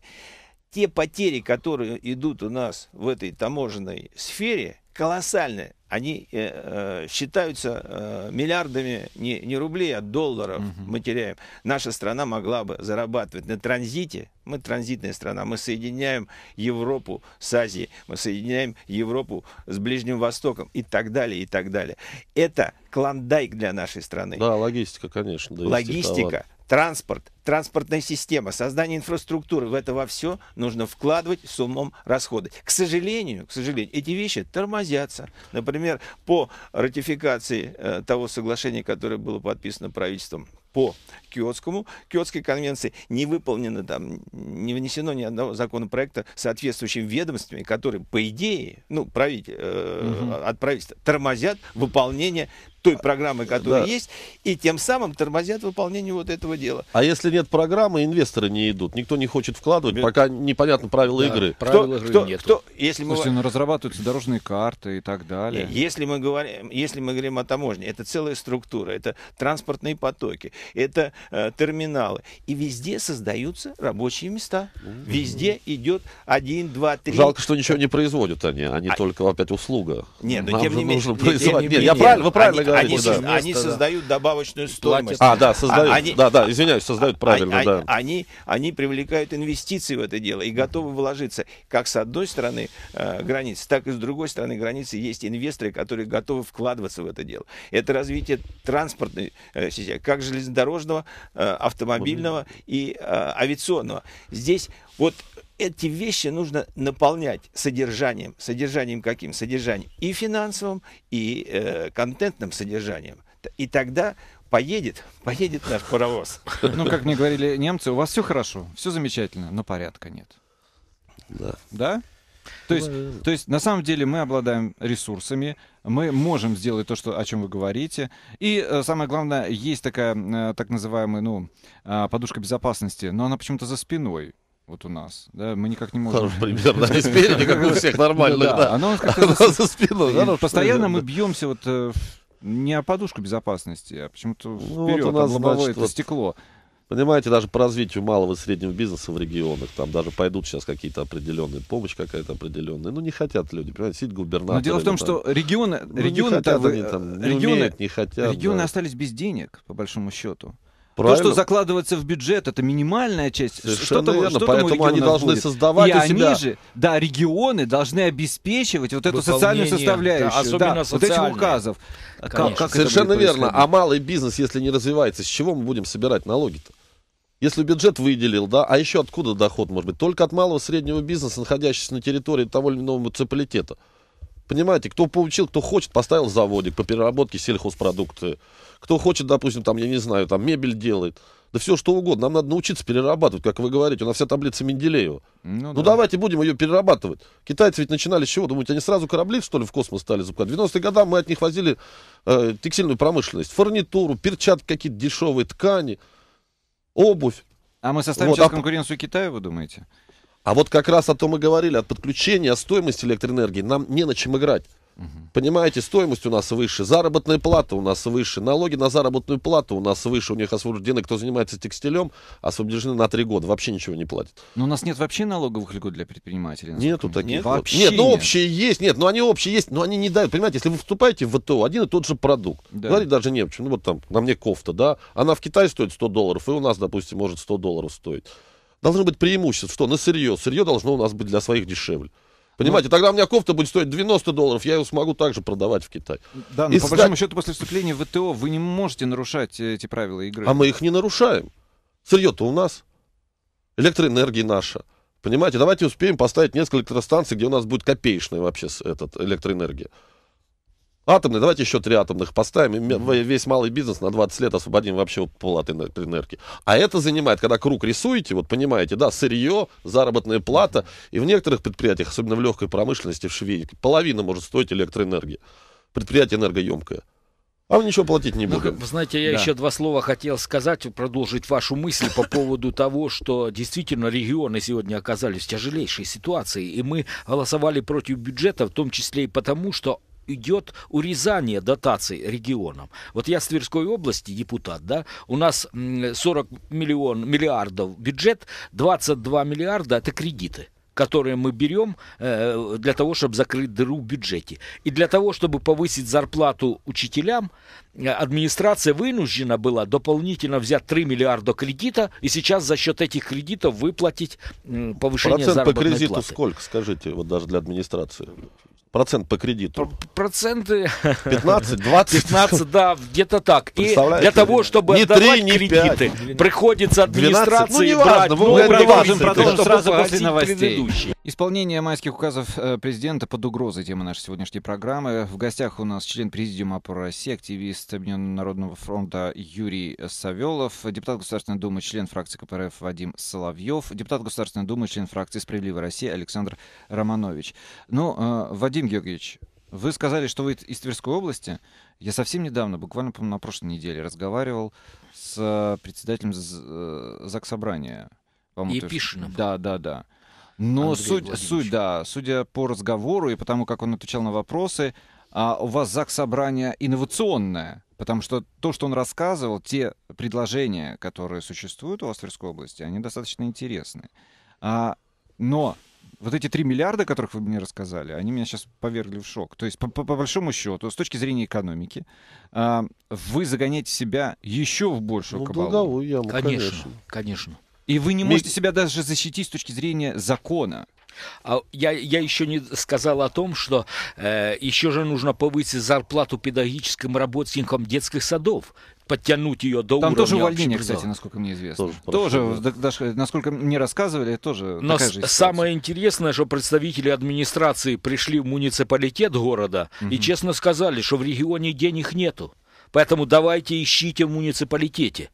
те потери, которые идут у нас в этой таможенной сфере, колоссальные. Они э, э, считаются э, миллиардами не, не рублей, а долларов угу. мы теряем. Наша страна могла бы зарабатывать на транзите. Мы транзитная страна. Мы соединяем Европу с Азией. Мы соединяем Европу с Ближним Востоком и так далее, и так далее. Это клондайк для нашей страны. Да, логистика, конечно. Да, логистика, транспорт, транспортная система, создание инфраструктуры, в это во все нужно вкладывать с умом расходы. К сожалению, к сожалению, эти вещи тормозятся. Например, по ратификации э, того соглашения, которое было подписано правительством по Киотскому, Киотской конвенции не выполнено, там, не внесено ни одного законопроекта соответствующими ведомствами, которые, по идее, ну, правитель, э, угу. от правительства тормозят выполнение той программы, которая да. есть, и тем самым тормозят выполнение вот этого дела. А если нет программы, инвесторы не идут, никто не хочет вкладывать, Бер... пока непонятно правила да, игры. Правила игры кто, нет. Кто, если Слушайте, мы... ну, разрабатываются дорожные карты и так далее. Если мы говорим, если мы говорим о таможне, это целая структура, это транспортные потоки, это э, терминалы, и везде создаются рабочие места, везде идет один, два, три. Жалко, что ничего не производят они, они а... только опять услуга. Нет, но Нам тем не нужно менее, производить. Нет, не менее. я правильно, вы правильно они, куда они, куда. Место, они создают да. добавочную стоимость. А, да, создают, они, да, да, извиняюсь, создают а, правильно, они, а, да. А, они, они привлекают инвестиции в это дело и готовы вложиться. Как с одной стороны э, границы, так и с другой стороны границы есть инвесторы, которые готовы вкладываться в это дело. Это развитие транспортной э, сети, как железнодорожного, э, автомобильного и э, авиационного. Здесь вот эти вещи нужно наполнять содержанием. Содержанием каким? Содержанием и финансовым, и э, контентным содержанием. И тогда поедет, поедет наш паровоз. Ну, как мне говорили немцы, у вас все хорошо, все замечательно, но порядка нет. Да. Да? То есть, то есть, на самом деле, мы обладаем ресурсами, мы можем сделать то, что, о чем вы говорите. И э, самое главное, есть такая э, так называемая ну, а, подушка безопасности, но она почему-то за спиной вот у нас. Да, мы никак не можем. Хороший пример, да, не спереди, как у всех нормально, ну да. Оно как-то спину. Постоянно мы бьемся вот э, не о подушку безопасности, а почему-то вперед, ну, вот у нас, лобовое значит, стекло. Понимаете, даже по развитию малого и среднего бизнеса в регионах, там даже пойдут сейчас какие-то определенные, помощь какая-то определенная. Ну, не хотят люди, понимаете, сидит губернатор. Но дело в том, там, что регионы, ну, регионы, не хотят, там, они, там, не регионы, умеют, не хотят, регионы да. остались без денег, по большому счету. Правильно? То, что закладывается в бюджет, это минимальная часть. Совершенно что верно, что поэтому они должны будет. создавать И у себя... они же, да, регионы должны обеспечивать вот эту социальную составляющую. Да, особенно да, Вот этих указов. Как, как Совершенно верно. А малый бизнес, если не развивается, с чего мы будем собирать налоги-то? Если бюджет выделил, да, а еще откуда доход может быть? Только от малого среднего бизнеса, находящегося на территории того или иного муниципалитета. Понимаете, кто получил, кто хочет, поставил заводик по переработке сельхозпродукции. Кто хочет, допустим, там, я не знаю, там мебель делает. Да все что угодно. Нам надо научиться перерабатывать, как вы говорите. У нас вся таблица Менделеева. Ну, ну да. давайте будем ее перерабатывать. Китайцы ведь начинали с чего? Думаете, они сразу корабли, что ли, в космос стали запускать? В 90-е годы мы от них возили э, текстильную промышленность, фурнитуру, перчатки какие-то дешевые, ткани, обувь. А мы составим вот, сейчас а... конкуренцию Китаю, вы думаете? А вот как раз о том и говорили, от подключения, о стоимости электроэнергии нам не на чем играть. Угу. Понимаете, стоимость у нас выше, заработная плата у нас выше, налоги на заработную плату у нас выше, у них освобождены, кто занимается текстилем, освобождены на три года, вообще ничего не платят. Но у нас нет вообще налоговых льгот для предпринимателей? Нету таких. Нет, вот. вообще нет, ну нет. общие есть, нет, но ну, они общие есть, но они не дают. Понимаете, если вы вступаете в ВТО, один и тот же продукт, да. говорить даже не в чем, ну вот там на мне кофта, да, она в Китае стоит 100 долларов, и у нас, допустим, может 100 долларов стоить должно быть преимущество, что на сырье. Сырье должно у нас быть для своих дешевле. Понимаете, ну, тогда у меня кофта будет стоить 90 долларов, я ее смогу также продавать в Китай. Да, но и по стать... большому счету после вступления в ВТО вы не можете нарушать э, эти правила игры. А мы их не нарушаем. Сырье-то у нас. Электроэнергия наша. Понимаете, давайте успеем поставить несколько электростанций, где у нас будет копеечная вообще этот, электроэнергия. Атомный, давайте еще три атомных поставим, и весь малый бизнес на 20 лет освободим вообще пол от энергии. А это занимает, когда круг рисуете, вот понимаете, да, сырье, заработная плата, и в некоторых предприятиях, особенно в легкой промышленности, в Швейке, половина может стоить электроэнергии, Предприятие энергоемкое. А вы ничего платить не будем. Ну, знаете, я да. еще два слова хотел сказать, продолжить вашу мысль по поводу того, что действительно регионы сегодня оказались в тяжелейшей ситуации. И мы голосовали против бюджета, в том числе и потому, что идет урезание дотаций регионам. Вот я с Тверской области депутат, да, у нас 40 миллион, миллиардов бюджет, 22 миллиарда это кредиты которые мы берем э, для того, чтобы закрыть дыру в бюджете. И для того, чтобы повысить зарплату учителям, администрация вынуждена была дополнительно взять 3 миллиарда кредита и сейчас за счет этих кредитов выплатить повышение Процент заработной по кредиту платы. сколько, скажите, вот даже для администрации? Процент по кредиту. Проценты... 15, 20? 15, да, где-то так. И для того, чтобы не отдавать 3, не кредиты, 5. приходится ну, администрации 12, ну, не важно, Ну, мы продолжим, продолжим сразу после новостей. Исполнение майских указов э, президента под угрозой темы нашей сегодняшней программы. В гостях у нас член президиума по России, активист активист Объединенного народного фронта Юрий Савелов, депутат Государственной Думы, член фракции КПРФ Вадим Соловьев, депутат Государственной Думы, член фракции «Справедливая Россия» Александр Романович. Ну, э, Вадим Георгиевич, вы сказали, что вы из Тверской области. Я совсем недавно, буквально, по на прошлой неделе, разговаривал с председателем э, Заксобрания. Епишиным. Да, да, да. Но суть, суть, да, судя по разговору и потому, как он отвечал на вопросы, а у вас ЗАГС собрание инновационное, потому что то, что он рассказывал, те предложения, которые существуют у вас в Тверской области, они достаточно интересны. А, но вот эти 3 миллиарда, которых вы мне рассказали, они меня сейчас повергли в шок. То есть, по, по, по большому счету, с точки зрения экономики, а, вы загоняете себя еще в большую ну, кабалу. Долговую яму, конечно. Конечно, конечно. И вы не можете себя даже защитить с точки зрения закона. А я, я еще не сказал о том, что э, еще же нужно повысить зарплату педагогическим работникам детских садов подтянуть ее до Там уровня. Там тоже увольнение, кстати, насколько мне известно. Тоже, тоже даже, насколько мне рассказывали, тоже Но такая же самое интересное, что представители администрации пришли в муниципалитет города угу. и честно сказали, что в регионе денег нету. Поэтому давайте ищите в муниципалитете.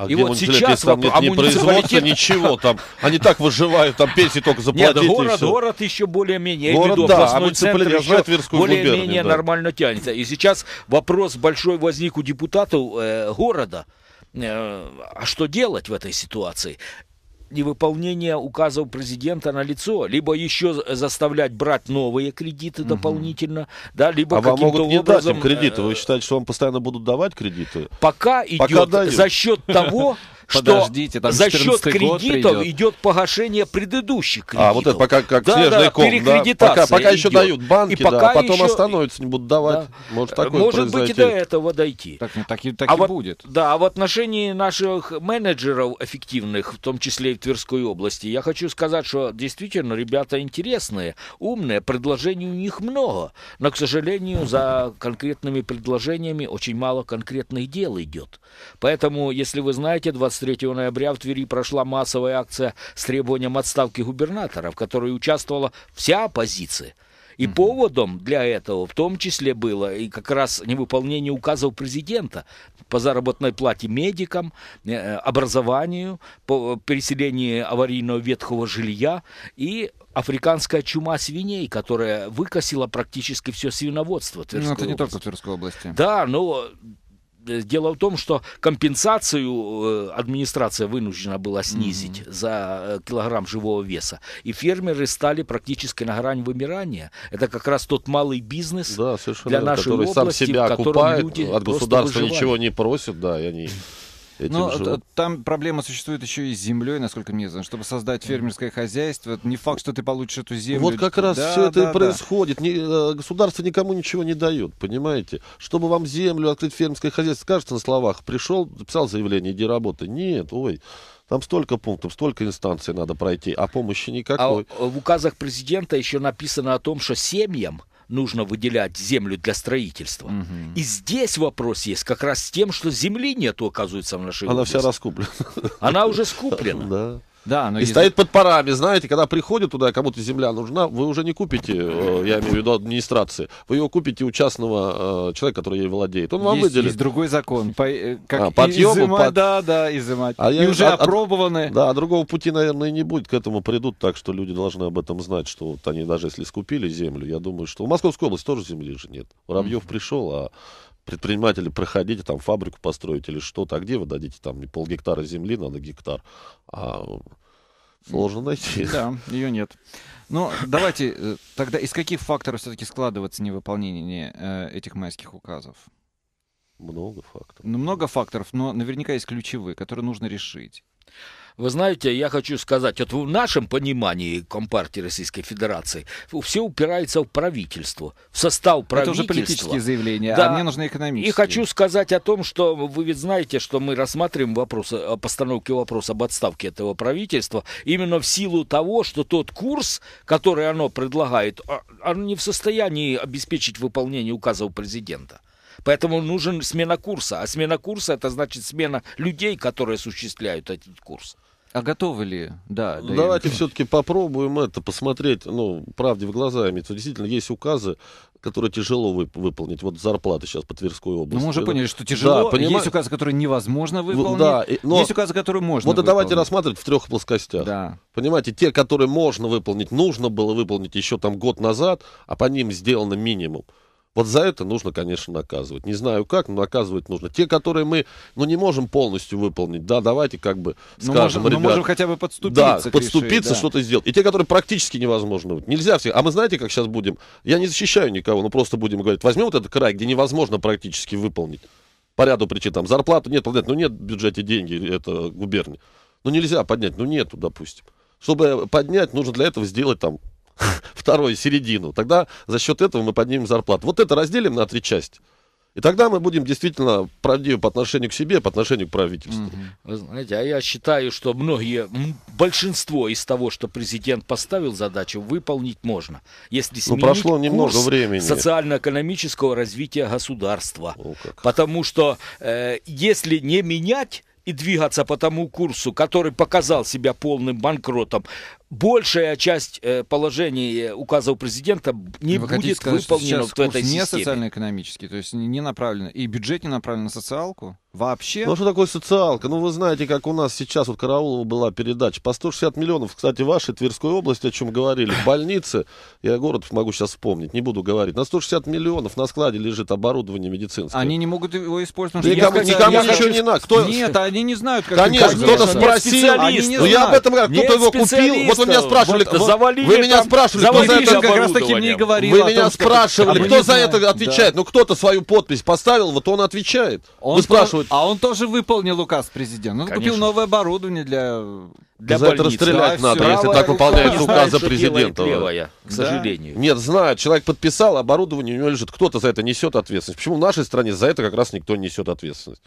А и вот сейчас вопрос, нет а ни муниципалитет... ничего там. Они так выживают, там пенсии только заплатить. Нет, город, город еще более-менее. Город, да, а муниципалитет еще Тверскую более-менее да. нормально тянется. И сейчас вопрос большой возник у депутатов э, города. Э, а что делать в этой ситуации? невыполнение указов президента на лицо, либо еще заставлять брать новые кредиты угу. дополнительно, да, либо а каким-то могут не образом... дать им кредиты. Вы э, считаете, что вам постоянно будут давать кредиты? Пока, Пока идет дают. за счет того, Подождите, там за счет кредитов идет погашение предыдущих кредитов. А, вот это пока как да, снежный да, ком, да? Пока, пока еще дают банки, и пока да, а потом еще... остановятся, не будут давать. Да. Может, такое Может быть, и до этого дойти. Так, ну, так, и, так а и вот, будет. Да, а в отношении наших менеджеров эффективных, в том числе и в Тверской области, я хочу сказать, что действительно ребята интересные, умные, предложений у них много, но, к сожалению, за конкретными предложениями очень мало конкретных дел идет. Поэтому, если вы знаете, 20 3 ноября в Твери прошла массовая акция с требованием отставки губернатора, в которой участвовала вся оппозиция. И угу. поводом для этого в том числе было и как раз невыполнение указов президента по заработной плате медикам, э, образованию, по переселению аварийного ветхого жилья и африканская чума свиней, которая выкосила практически все свиноводство Тверской области. Ну, это не области. только в Тверской области. Да, но Э, дело в том, что компенсацию э, администрация вынуждена была снизить mm-hmm. за э, килограмм живого веса. И фермеры стали практически на грани вымирания. Это как раз тот малый бизнес да, для нашей который области, сам себя в котором окупает, люди от государства ничего не просят, да, и они но жил... там проблема существует еще и с землей, насколько мне известно. Чтобы создать фермерское хозяйство, не факт, что ты получишь эту землю. Вот как раз да, все это да, и происходит. Не, э, государство никому ничего не дает, понимаете? Чтобы вам землю открыть фермерское хозяйство, скажется на словах, пришел, писал заявление, иди работай. Нет, ой. Там столько пунктов, столько инстанций надо пройти, а помощи никакой. А э, в указах президента еще написано о том, что семьям нужно выделять землю для строительства. Угу. И здесь вопрос есть как раз с тем, что земли нету, оказывается, в нашей Она области. вся раскуплена. Она уже скуплена. Да. Да, но и если... стоит под парами, знаете, когда приходит туда, кому-то земля нужна, вы уже не купите, э, я имею в виду администрации, вы ее купите у частного э, человека, который ей владеет. Он вам есть, выделит. Есть другой закон. По, э, как а, подъему, изымать, под... Да, да, изымать. А и я, уже а, от, опробованы. От, да, а другого пути, наверное, и не будет. К этому придут, так что люди должны об этом знать, что вот они даже если скупили землю, я думаю, что... В Московской области тоже земли же нет. Воробьев mm-hmm. пришел, а предприниматели, проходите, там фабрику построить или что-то, а где вы дадите там не полгектара земли, надо гектар, а сложно найти. Да, ее нет. но ну, давайте э, тогда из каких факторов все-таки складывается невыполнение э, этих майских указов? Много факторов. Ну, много факторов, но наверняка есть ключевые, которые нужно решить. Вы знаете, я хочу сказать, вот в нашем понимании Компартии Российской Федерации все упирается в правительство, в состав правительства. Это уже политические заявления, а да. а мне нужны экономические. И хочу сказать о том, что вы ведь знаете, что мы рассматриваем вопрос о постановке вопроса об отставке этого правительства именно в силу того, что тот курс, который оно предлагает, а, оно не в состоянии обеспечить выполнение указов президента. Поэтому нужен смена курса. А смена курса это значит смена людей, которые осуществляют этот курс. А готовы ли? Да. да Давайте все-таки попробуем это, посмотреть, ну, правде в глаза иметь. Действительно, есть указы, которые тяжело вып- выполнить. Вот зарплаты сейчас по Тверской области. Ну, мы уже поняли, что тяжело. Да, поним... Есть указы, которые невозможно выполнить. Да, и, но... Есть указы, которые можно Вот выполнить. давайте рассматривать в трех плоскостях. Да. Понимаете, те, которые можно выполнить, нужно было выполнить еще там год назад, а по ним сделано минимум. Вот за это нужно, конечно, наказывать. Не знаю как, но наказывать нужно. Те, которые мы, ну, не можем полностью выполнить, да, давайте как бы ну, скажем, но можем, ну, ребят... Но можем хотя бы подступиться. Да, подступиться, да. что-то сделать. И те, которые практически невозможно. Нельзя все. А мы знаете, как сейчас будем? Я не защищаю никого, но просто будем говорить, возьмем вот этот край, где невозможно практически выполнить. По ряду причин. Там зарплату нет, ну нет в бюджете деньги, это губерния. Ну нельзя поднять, ну нету, допустим. Чтобы поднять, нужно для этого сделать там второй середину, тогда за счет этого мы поднимем зарплату. Вот это разделим на три части. И тогда мы будем действительно правдивы по отношению к себе, по отношению к правительству. Вы знаете, а я считаю, что многие, большинство из того, что президент поставил задачу, выполнить можно. Если ну, сменить ну, прошло немного курс времени. социально-экономического развития государства. О, Потому что э, если не менять и двигаться по тому курсу, который показал себя полным банкротом, большая часть э, положений э, указов президента не Вы будет сказать, выполнена в этой системе. не социально-экономический, то есть не направлено. И бюджет не направлен на социалку вообще. Ну а что такое социалка? Ну вы знаете, как у нас сейчас, вот Караулова была передача, по 160 миллионов, кстати, вашей Тверской области, о чем говорили, больницы, я город могу сейчас вспомнить, не буду говорить, на 160 миллионов на складе лежит оборудование медицинское. Они не могут его использовать. Потому никому, я, никому я ничего хочу... не надо. Кто... Нет, они не знают, как Конечно, кто-то спросил. Они не ну, знают. я об этом говорю, кто-то его купил. Вот вы меня спрашивали, вот, кто, вы меня там, спрашивали, кто за это как раз таки мне говорил. Вы меня том, спрашивали, кто за это отвечает? Да. Ну кто-то свою подпись поставил, вот он отвечает. Он вы спрашиваете. А он тоже выполнил указ президента. Он ну, Конечно. купил новое оборудование для для За больниц. это расстрелять да, надо, все. если так выполняются указы президента. Левая, к да? сожалению. Нет, знают. Человек подписал оборудование, у него лежит. Кто-то за это несет ответственность. Почему в нашей стране за это как раз никто не несет ответственность?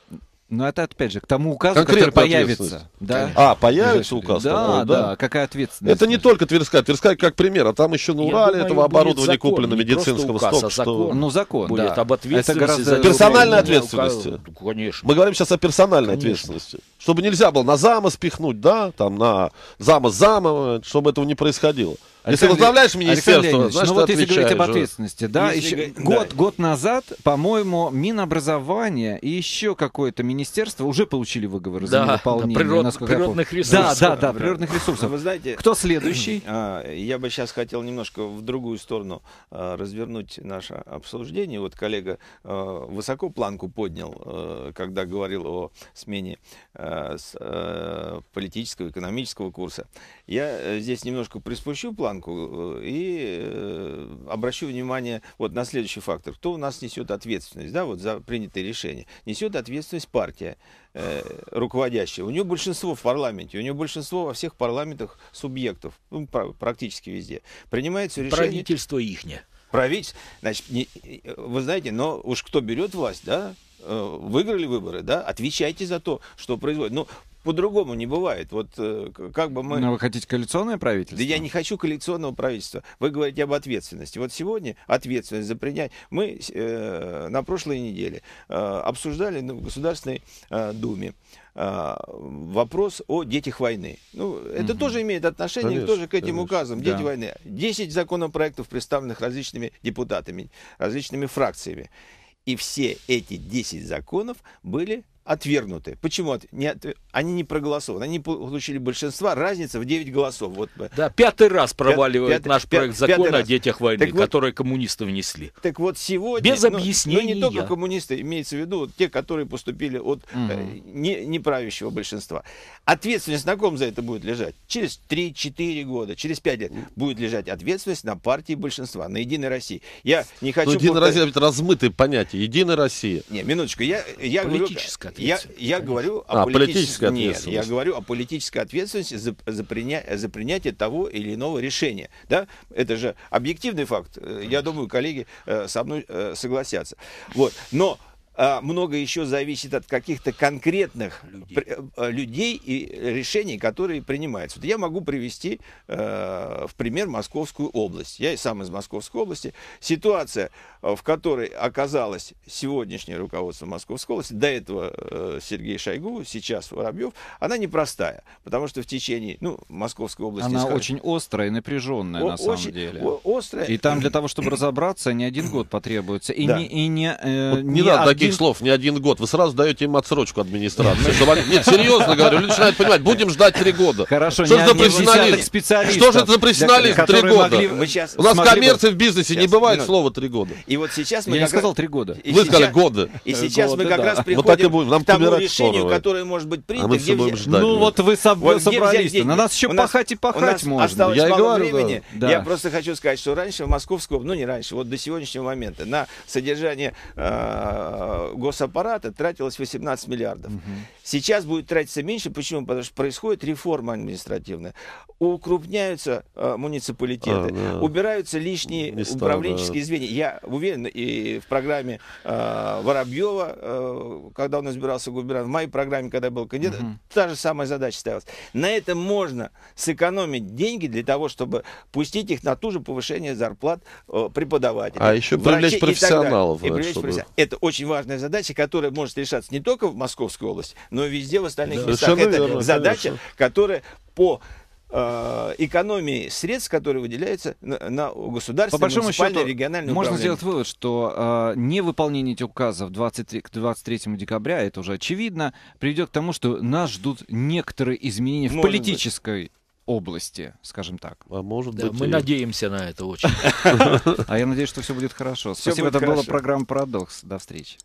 Ну это опять же к тому указу, Конкретно который появится. Да? А, появится указ. Да, да, да, какая ответственность. Это не только Тверская. Тверская как пример, а там еще на Урале думаю, этого оборудования закон, куплено медицинского указ, а столько, а закон что... Ну, закон, будет да. об ответственности. Это гораздо... За... Персональной ответственности. Указ... Ну, конечно. Мы говорим сейчас о персональной Конечно. ответственности. Чтобы нельзя было на зама спихнуть, да, там на зама зама, чтобы этого не происходило. Александр, если возглавляешь а министерство, значит, ну вот если говорить об ответственности, да, если... еще да. год, год назад, по-моему, Минобразование и еще какое-то министерство уже получили выговоры да, за невыполнение. Да, природ, природных ресурсов. Да, да, да, природных ресурсов. А вы знаете, Кто следующий? А, я бы сейчас хотел немножко в другую сторону развернуть наше обсуждение. Вот коллега высоко планку поднял, когда говорил о смене политического, экономического курса. Я э, здесь немножко приспущу план банку э, и э, обращу внимание вот на следующий фактор. Кто у нас несет ответственность да, вот за принятые решения? Несет ответственность партия э, руководящая. У нее большинство в парламенте, у нее большинство во всех парламентах субъектов, ну, практически везде. принимается решение... Правительство ихнее. Правительство, значит, не, вы знаете, но уж кто берет власть, да, выиграли выборы, да, отвечайте за то, что производит. Ну, по-другому не бывает. Вот э, как бы мы... Но вы хотите коалиционное правительство? Да я не хочу коалиционного правительства. Вы говорите об ответственности. Вот сегодня ответственность за принять... Мы э, на прошлой неделе э, обсуждали ну, в Государственной э, Думе э, вопрос о детях войны. Ну, это угу. тоже имеет отношение конечно, тоже к этим конечно. указам. Дети да. войны. Десять законопроектов, представленных различными депутатами, различными фракциями. И все эти 10 законов были отвергнуты. Почему? от... Они не проголосованы. Они получили большинство. Разница в 9 голосов. Вот. Да, пятый раз проваливает пятый, наш пятый, проект пятый, закона пятый о детях войны, так который вот, коммунисты внесли. Так вот сегодня... Без ну, ну, объяснений. Но ну не только коммунисты, имеется в виду вот, те, которые поступили от угу. э, не, неправящего большинства. Ответственность на ком за это будет лежать? Через 3-4 года, через 5 лет будет лежать ответственность на партии большинства, на Единой России. Я не ну, хочу... Единая Россия это размытое понятие. Единая Россия. Не, минуточку. Я, я говорю ответственность. Я, я говорю о а, политичес... политической Нет, я говорю о политической ответственности за, за, приня... за принятие того или иного решения. Да? Это же объективный факт. Э, я думаю, коллеги э, со мной э, согласятся. Вот. Но а, много еще зависит от каких-то конкретных людей. Э, людей и решений, которые принимаются. Вот я могу привести э, в пример Московскую область. Я и сам из Московской области. Ситуация, э, в которой оказалось сегодняшнее руководство Московской области, до этого э, Сергей Шойгу, сейчас Воробьев, она непростая, потому что в течение ну, Московской области... Она скажем, очень острая и напряженная, о- на самом очень деле. О- острая. И там для того, чтобы разобраться, не один год потребуется. И да. не, и не, э, вот не, не надо таких слов не один год. Вы сразу даете им отсрочку администрации. Чтобы они... Нет, серьезно говорю, люди начинают понимать, будем ждать три года. Хорошо, что не, же за профессионализм? Что же это за профессионализм три года? У нас коммерции в бизнесе не бывает слова три года. И вот сейчас мы Я не сказал три года. Вы сказали годы. И сейчас мы как раз ну, приходим Нам к тому решению, которое может быть а принято. Ну вот вы соб... вот собрались. На нас еще пахать и пахать можно. Я говорю, времени. Я просто хочу сказать, что раньше в московском, ну не раньше, вот до сегодняшнего момента, на содержание а, госаппарата тратилось 18 миллиардов. Угу. Сейчас будет тратиться меньше. Почему? Потому что происходит реформа административная. Укрупняются э, муниципалитеты, а, да. убираются лишние Места, управленческие да. звенья. Я уверен, и в программе э, Воробьева, э, когда он избирался губернатором, в моей программе, когда я был кандидат, угу. та же самая задача ставилась. На этом можно сэкономить деньги для того, чтобы пустить их на ту же повышение зарплат э, преподавателей. А еще привлечь профессионалов. И, и привлечь чтобы... профессионалов. Это очень важно важная задача, которая может решаться не только в Московской области, но и везде в остальных да, местах. Это верно, задача, конечно. которая по э, экономии средств, которые выделяются на, на государственное, По большому счету, региональное Можно управление. сделать вывод, что э, невыполнение этих указов 23, к 23 декабря, это уже очевидно, приведет к тому, что нас ждут некоторые изменения Может в политической быть области, скажем так. А может да, быть, мы и... надеемся на это очень. А я надеюсь, что все будет хорошо. Спасибо, это была программа «Парадокс». До встречи.